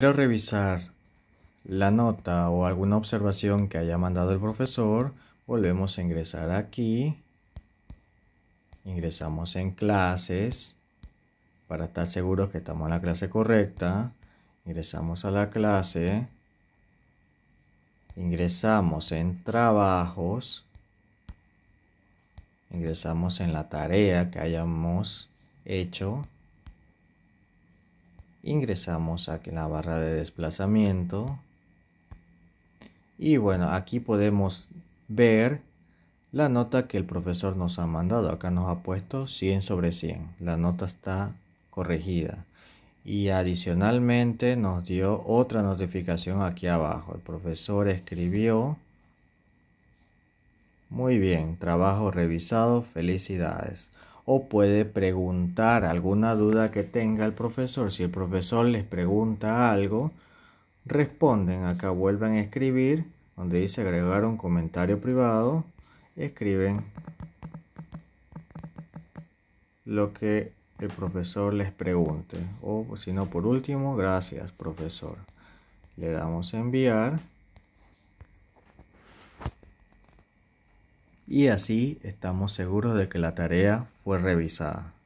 Quiero revisar la nota o alguna observación que haya mandado el profesor. Volvemos a ingresar aquí. Ingresamos en clases para estar seguros que estamos en la clase correcta. Ingresamos a la clase. Ingresamos en trabajos. Ingresamos en la tarea que hayamos hecho ingresamos aquí en la barra de desplazamiento y bueno aquí podemos ver la nota que el profesor nos ha mandado acá nos ha puesto 100 sobre 100 la nota está corregida y adicionalmente nos dio otra notificación aquí abajo el profesor escribió muy bien trabajo revisado felicidades o puede preguntar alguna duda que tenga el profesor. Si el profesor les pregunta algo, responden. Acá vuelven a escribir, donde dice agregar un comentario privado, escriben lo que el profesor les pregunte. O si no, por último, gracias profesor. Le damos a enviar. y así estamos seguros de que la tarea fue revisada.